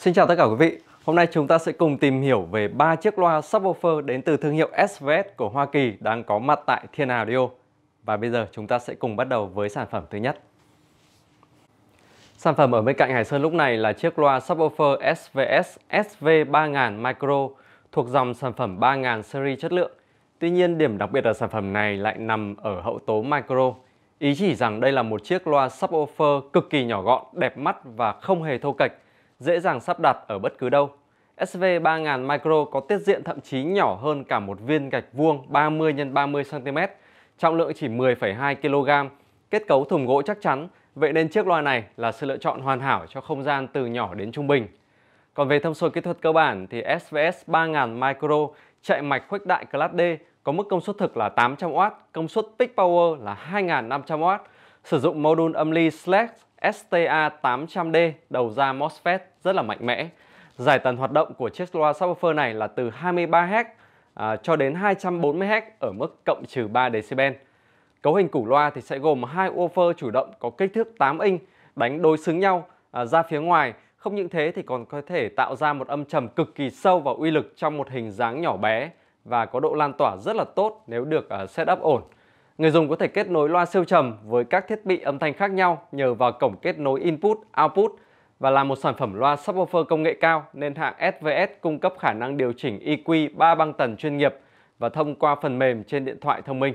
Xin chào tất cả quý vị. Hôm nay chúng ta sẽ cùng tìm hiểu về ba chiếc loa subwoofer đến từ thương hiệu SVS của Hoa Kỳ đang có mặt tại Thiên Audio. Và bây giờ chúng ta sẽ cùng bắt đầu với sản phẩm thứ nhất. Sản phẩm ở bên cạnh Hải Sơn lúc này là chiếc loa subwoofer SVS SV3000 Micro thuộc dòng sản phẩm 3000 series chất lượng. Tuy nhiên điểm đặc biệt ở sản phẩm này lại nằm ở hậu tố micro. Ý chỉ rằng đây là một chiếc loa subwoofer cực kỳ nhỏ gọn, đẹp mắt và không hề thô kệch dễ dàng sắp đặt ở bất cứ đâu. SV3000 Micro có tiết diện thậm chí nhỏ hơn cả một viên gạch vuông 30 x 30 cm, trọng lượng chỉ 10,2 kg, kết cấu thùng gỗ chắc chắn, vậy nên chiếc loa này là sự lựa chọn hoàn hảo cho không gian từ nhỏ đến trung bình. Còn về thông số kỹ thuật cơ bản thì SVS 3000 Micro chạy mạch khuếch đại Class D có mức công suất thực là 800W, công suất peak power là 2500W, sử dụng module âm ly Slack STA 800D đầu ra MOSFET rất là mạnh mẽ. Giải tần hoạt động của chiếc loa subwoofer này là từ 23Hz à, cho đến 240Hz ở mức cộng trừ 3 decibel. Cấu hình củ loa thì sẽ gồm hai woofer chủ động có kích thước 8 inch đánh đối xứng nhau à, ra phía ngoài. Không những thế thì còn có thể tạo ra một âm trầm cực kỳ sâu và uy lực trong một hình dáng nhỏ bé và có độ lan tỏa rất là tốt nếu được uh, à, setup ổn. Người dùng có thể kết nối loa siêu trầm với các thiết bị âm thanh khác nhau nhờ vào cổng kết nối input-output và là một sản phẩm loa subwoofer công nghệ cao nên hãng SVS cung cấp khả năng điều chỉnh EQ 3 băng tần chuyên nghiệp và thông qua phần mềm trên điện thoại thông minh.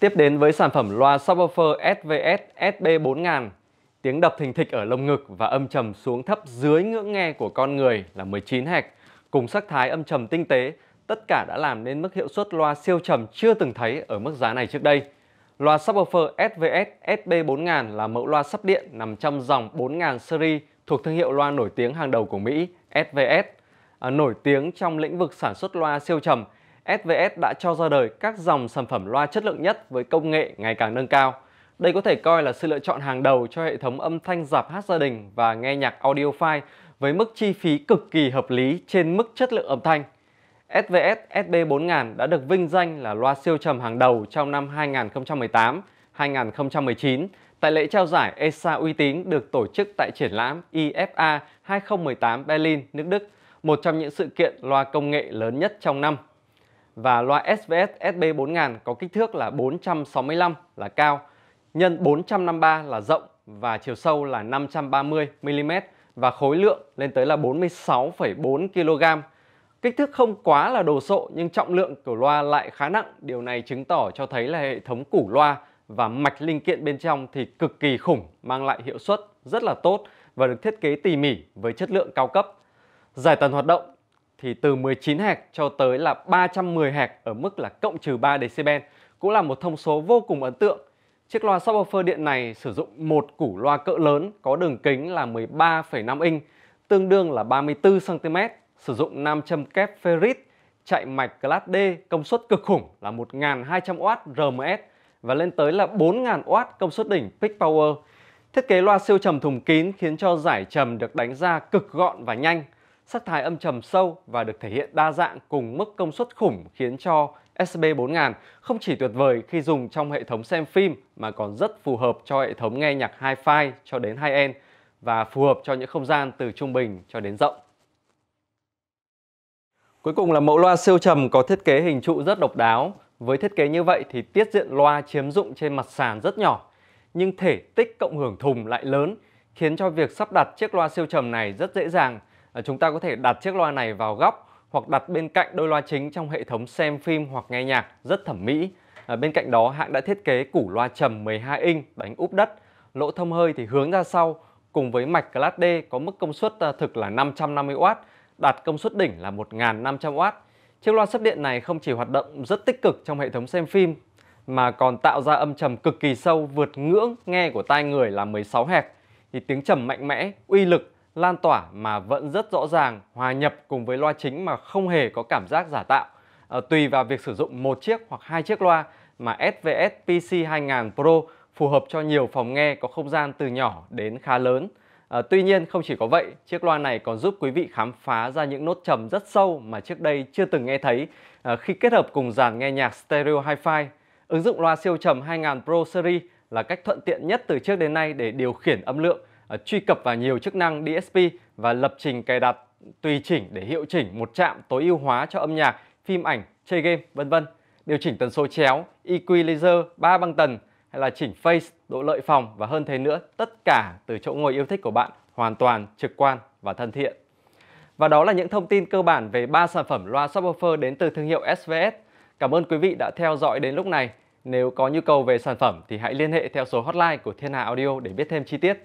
Tiếp đến với sản phẩm loa subwoofer SVS SB4000, tiếng đập thình thịch ở lồng ngực và âm trầm xuống thấp dưới ngưỡng nghe của con người là 19 Hz Cùng sắc thái âm trầm tinh tế, tất cả đã làm nên mức hiệu suất loa siêu trầm chưa từng thấy ở mức giá này trước đây. Loa subwoofer SVS SB4000 là mẫu loa sắp điện nằm trong dòng 4000 series thuộc thương hiệu loa nổi tiếng hàng đầu của Mỹ, SVS. À, nổi tiếng trong lĩnh vực sản xuất loa siêu trầm, SVS đã cho ra đời các dòng sản phẩm loa chất lượng nhất với công nghệ ngày càng nâng cao – đây có thể coi là sự lựa chọn hàng đầu cho hệ thống âm thanh dạp hát gia đình và nghe nhạc audiophile với mức chi phí cực kỳ hợp lý trên mức chất lượng âm thanh. SVS SB4000 đã được vinh danh là loa siêu trầm hàng đầu trong năm 2018, 2019 tại lễ trao giải ESA uy tín được tổ chức tại triển lãm IFA e 2018 Berlin, nước Đức, một trong những sự kiện loa công nghệ lớn nhất trong năm. Và loa SVS SB4000 có kích thước là 465 là cao nhân 453 là rộng và chiều sâu là 530 mm và khối lượng lên tới là 46,4 kg. Kích thước không quá là đồ sộ nhưng trọng lượng của loa lại khá nặng, điều này chứng tỏ cho thấy là hệ thống củ loa và mạch linh kiện bên trong thì cực kỳ khủng, mang lại hiệu suất rất là tốt và được thiết kế tỉ mỉ với chất lượng cao cấp. Giải tần hoạt động thì từ 19 Hz cho tới là 310 Hz ở mức là cộng trừ 3 dB cũng là một thông số vô cùng ấn tượng Chiếc loa subwoofer điện này sử dụng một củ loa cỡ lớn có đường kính là 13,5 inch, tương đương là 34cm, sử dụng nam châm kép ferrit, chạy mạch class D công suất cực khủng là 1.200 w RMS và lên tới là 4.000 w công suất đỉnh peak power. Thiết kế loa siêu trầm thùng kín khiến cho giải trầm được đánh ra cực gọn và nhanh sắc thái âm trầm sâu và được thể hiện đa dạng cùng mức công suất khủng khiến cho SB4000 không chỉ tuyệt vời khi dùng trong hệ thống xem phim mà còn rất phù hợp cho hệ thống nghe nhạc hi-fi cho đến high-end và phù hợp cho những không gian từ trung bình cho đến rộng. Cuối cùng là mẫu loa siêu trầm có thiết kế hình trụ rất độc đáo. Với thiết kế như vậy thì tiết diện loa chiếm dụng trên mặt sàn rất nhỏ, nhưng thể tích cộng hưởng thùng lại lớn, khiến cho việc sắp đặt chiếc loa siêu trầm này rất dễ dàng Ờ, chúng ta có thể đặt chiếc loa này vào góc hoặc đặt bên cạnh đôi loa chính trong hệ thống xem phim hoặc nghe nhạc rất thẩm mỹ. Ờ, bên cạnh đó hãng đã thiết kế củ loa trầm 12 inch đánh úp đất, lỗ thông hơi thì hướng ra sau cùng với mạch Class D có mức công suất ờ, thực là 550W, đạt công suất đỉnh là 1.500 w Chiếc loa sấp điện này không chỉ hoạt động rất tích cực trong hệ thống xem phim mà còn tạo ra âm trầm cực kỳ sâu vượt ngưỡng nghe của tai người là 16 Hz thì tiếng trầm mạnh mẽ, uy lực lan tỏa mà vẫn rất rõ ràng, hòa nhập cùng với loa chính mà không hề có cảm giác giả tạo. À, tùy vào việc sử dụng một chiếc hoặc hai chiếc loa mà SVS PC 2000 Pro phù hợp cho nhiều phòng nghe có không gian từ nhỏ đến khá lớn. À, tuy nhiên không chỉ có vậy, chiếc loa này còn giúp quý vị khám phá ra những nốt trầm rất sâu mà trước đây chưa từng nghe thấy à, khi kết hợp cùng dàn nghe nhạc stereo hi-fi. Ứng dụng loa siêu trầm 2000 Pro Series là cách thuận tiện nhất từ trước đến nay để điều khiển âm lượng À, truy cập vào nhiều chức năng DSP và lập trình cài đặt tùy chỉnh để hiệu chỉnh một trạm tối ưu hóa cho âm nhạc, phim ảnh, chơi game, vân vân. Điều chỉnh tần số chéo, equalizer, ba băng tần hay là chỉnh phase độ lợi phòng và hơn thế nữa, tất cả từ chỗ ngồi yêu thích của bạn hoàn toàn trực quan và thân thiện. Và đó là những thông tin cơ bản về ba sản phẩm loa subwoofer đến từ thương hiệu SVS. Cảm ơn quý vị đã theo dõi đến lúc này. Nếu có nhu cầu về sản phẩm thì hãy liên hệ theo số hotline của Thiên Hà Audio để biết thêm chi tiết.